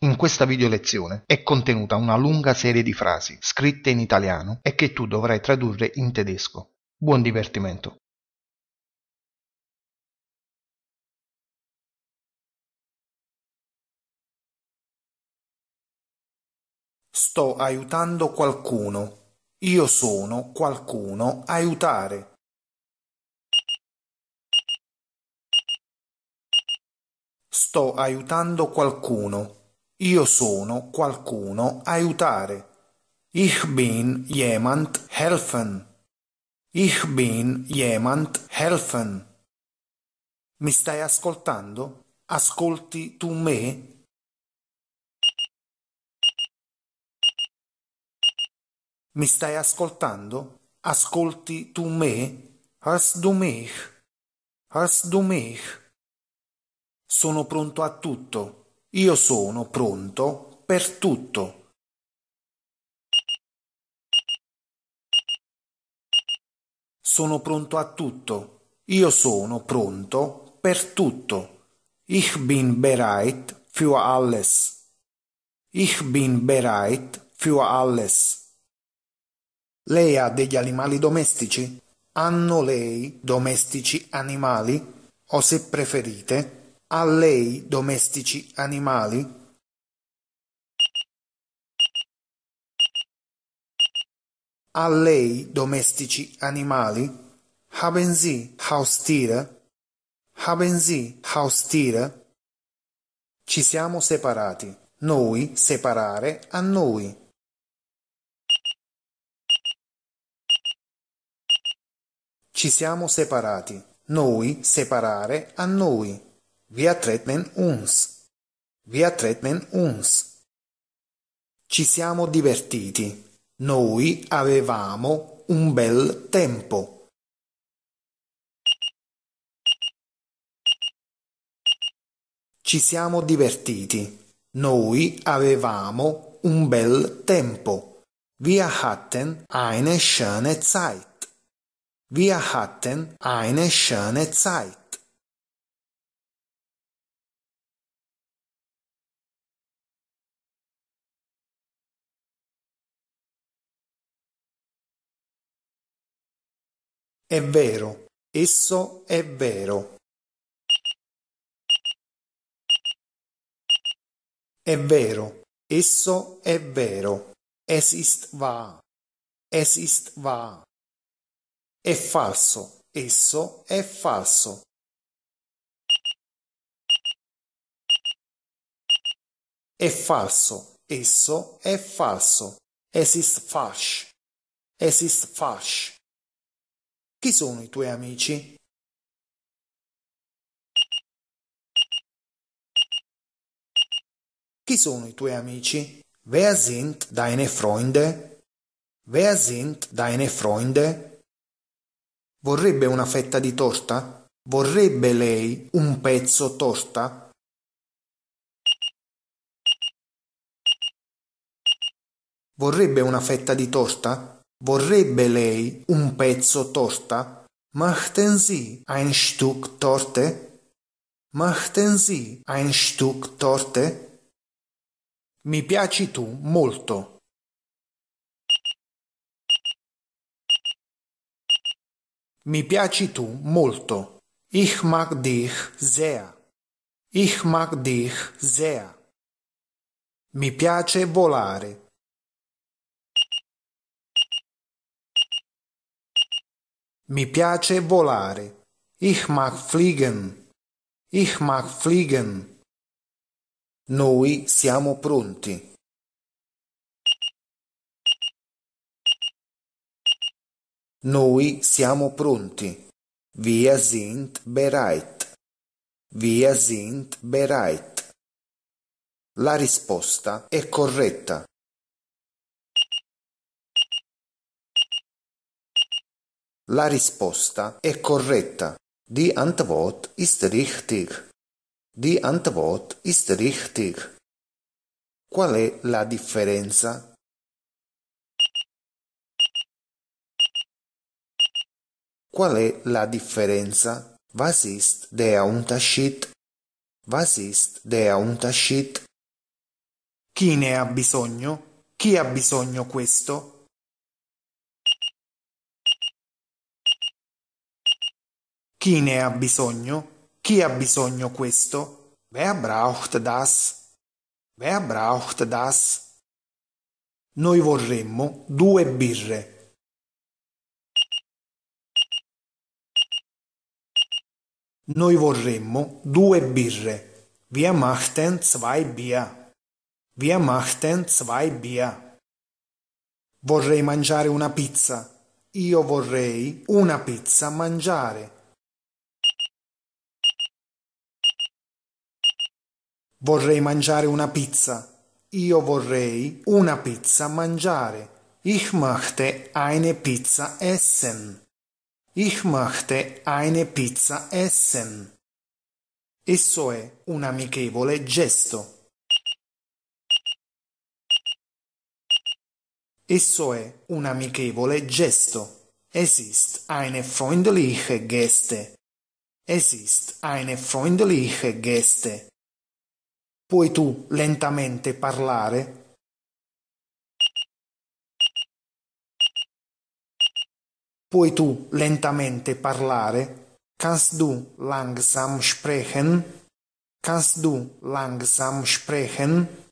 In questa video lezione è contenuta una lunga serie di frasi scritte in italiano e che tu dovrai tradurre in tedesco. Buon divertimento! Sto aiutando qualcuno. Io sono qualcuno aiutare. Sto aiutando qualcuno. Io sono qualcuno aiutare. Ich bin jemand helfen. Ich bin jemand helfen. Mi stai ascoltando? Ascolti tu me? Mi stai ascoltando? Ascolti tu me? Hörst du mich? Hörst du mich? Sono pronto a tutto. Io sono pronto per tutto. Sono pronto a tutto. Io sono pronto per tutto. Ich bin bereit für alles. Ich bin bereit für alles. Lei ha degli animali domestici? Hanno lei domestici animali? O se preferite, a lei domestici animali? A lei domestici animali? Haben Sie Haustiere? Haben Sie Haustiere? Ci siamo separati. Noi separare a noi. Ci siamo separati. Noi separare a noi. Wir treten uns. Wir treten uns. Ci siamo divertiti. Noi avevamo un bel tempo. Ci siamo divertiti. Noi avevamo un bel tempo. Wir hatten eine schöne Zeit. Wir hatten eine schöne Zeit. È vero, esso è vero. È vero, esso è vero. Esist va. Esist va. ist È falso, esso è falso. È falso, esso è falso. Esist fasch. Esist fasch. Chi sono i tuoi amici? Chi sono i tuoi amici? Wer sind deine Freunde? Wer sind deine Freunde? Vorrebbe una fetta di torta? Vorrebbe lei un pezzo torta? Vorrebbe una fetta di torta? Vorrebbe lei un pezzo torta? Möchten Sie ein Stück Torte? Möchten Sie ein Stück Torte? Mi piaci tu molto. Mi piaci tu molto. Ich mag dich sehr. Ich mag dich sehr. Mi piace volare. Mi piace volare. Ich mag fliegen. Ich mag fliegen. Noi siamo pronti. Noi siamo pronti. Wir sind bereit. Wir sind bereit. La risposta è corretta. La risposta è corretta. Die Antwort ist richtig. Die Antwort ist richtig. Qual è la differenza? Qual è la differenza? Was ist der Unterschied? Was ist der Unterschied? Chi ne ha bisogno? Chi ha bisogno questo? Chi ne ha bisogno? Chi ha bisogno questo? Wer braucht das? Wer braucht das? Noi vorremmo due birre. Noi vorremmo due birre. Wir machten zwei Bier. Wir machten zwei Bier. Vorrei mangiare una pizza. Io vorrei una pizza mangiare. Vorrei mangiare una pizza. Io vorrei una pizza mangiare. Ich möchte eine Pizza essen. Ich möchte eine Pizza essen. Esso è un amichevole gesto. Esso è un amichevole gesto. Es ist eine freundliche Geste. Es ist eine freundliche Geste. Puoi tu lentamente parlare? Puoi tu lentamente parlare? Kannst du langsam sprechen? Kannst du langsam sprechen?